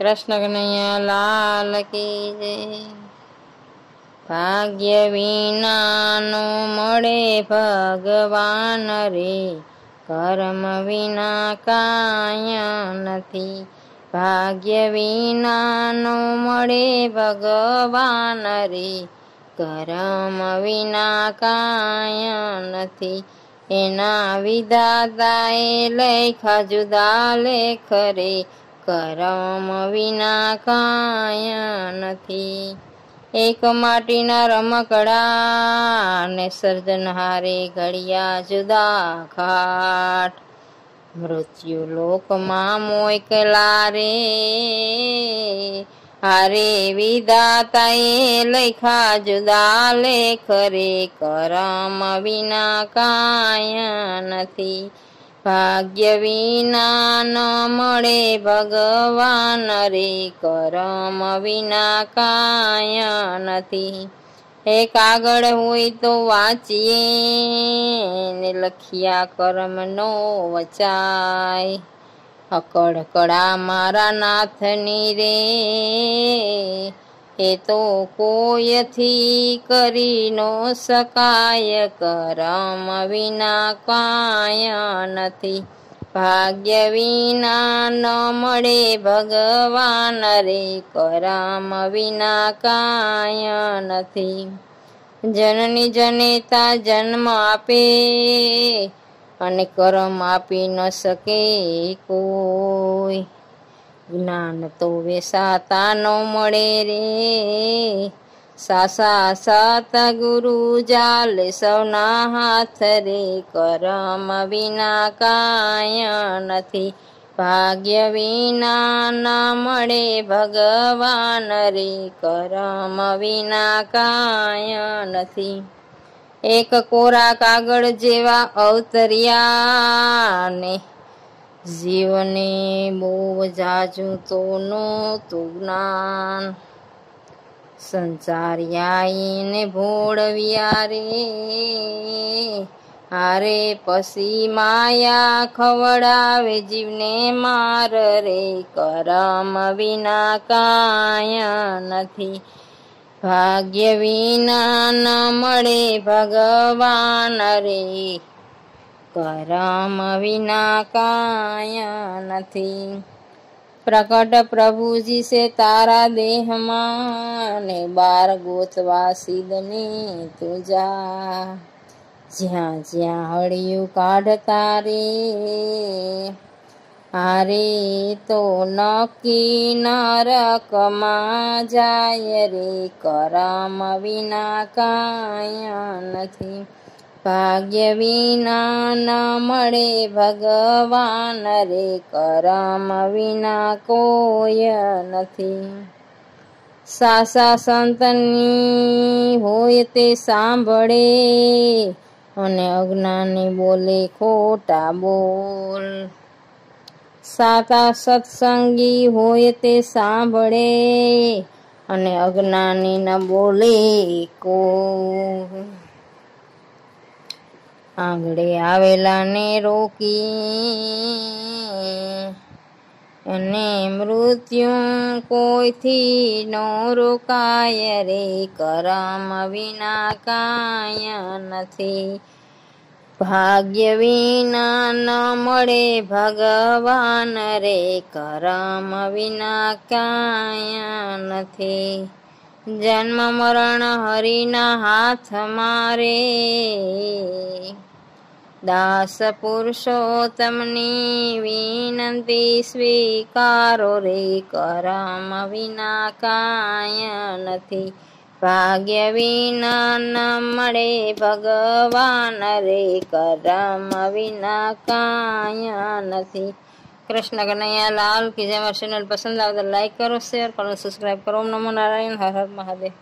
કૃષ્ણ કનૈયા લાલ કી જય ભાગ્ય વિનાનો મળે ભગવાન રે કર્મ વિના કાયા નથી ભાગ્ય વિનાનો મળે ભગવાન રે કરમ વિના કાયા નથી એના વિધાતાએ લેખ જુદા લેખ રે કરમ વિના કાયા નથી એક માટીના રમકડા ને સર્જનહારે ઘડિયા જુદા ઘાટ મૃત્યુ લોકમાં મોકલા રે હારે વિધાતાએ લખા જુદા લેખ રે કરમ વિના કાયા નથી ભાગ્ય વિના ન મળે ભગવાન રે કરમ વિના કાયા નથી હે કાગળ હોય તો વાંચીએ ને લખ્યા કર્મ નો વચાય અકડકડા મારા નાથની રે એ તો કોઈથી કરી ન શકાય કરમ વિના કાય નથી ભાગ્ય વિના ન મળે ભગવાન રે કરમ વિના કાય નથી જનની જનેતા જન્મ આપે અને કરમ આપી ન શકે કોઈ જ્ઞાન તો વેસાતા નો મળે રે સાસા સાત ગુરુ જાલ સૌના હાથ રે કરમ વિના કાય નથી ભાગ્ય વિના ના મળે ભગવાન રે કરમ વિના કાય નથી એક કોરા કાગળ જેવા અવતર્યા ને જીવને બહુ જાજુ તો નહોતું જ્ઞાન સંસારિયાઈને ભોળવ્યા રે હારે પછી માયા ખવડાવે જીવને માર રે કરમ વિના કાયા નથી ભાગ્ય વિના ન મળે ભગવાન રે કરમ વિના કાયા નથી પ્રકટ પ્રભુજી છે તારા દેહમાં ને બાર ગોતવા સિદ્ધને તુજા જ્યાં જ્યાં હળિયું કાઢતા રે હારે તો નક્કી નરકમાં જાય રે કરમ વિના કાયા નથી ભાગ્ય વિના ન મળે ભગવાન રે કરમ વિના કોય નથી સાસા સંતની હોય તે સાંભળે અને અજ્ઞાની બોલે ખોટા બોલ સાતા સત્સંગી હોય તે સાંભળે અને અજ્ઞાની ન બોલે કોઈ આગળે આવેલાને રોકી અને મૃત્યુ કોઈથી ન રોકાય રે કરમ વિના કાય નથી ભાગ્ય વિના ન મળે ભગવાન રે કરમ વિના કાય નથી જન્મ મરણ હરિના હાથ મારે દાસ પુરુષોત્તમની વિનંતી સ્વીકારો રે કરમ વિના કાય નથી ભાગ્ય વિના ન મળે ભગવાન રે કરમ વિના કાય નથી કૃષ્ણ કનૈયા લાલ કી જય માર ચેનલ પસંદ આવે તો લાઈક કરો શેર કરો સબસ્ક્રાઈબ કરો ઓમ નમો નારાયણ હર હર મહાદેવ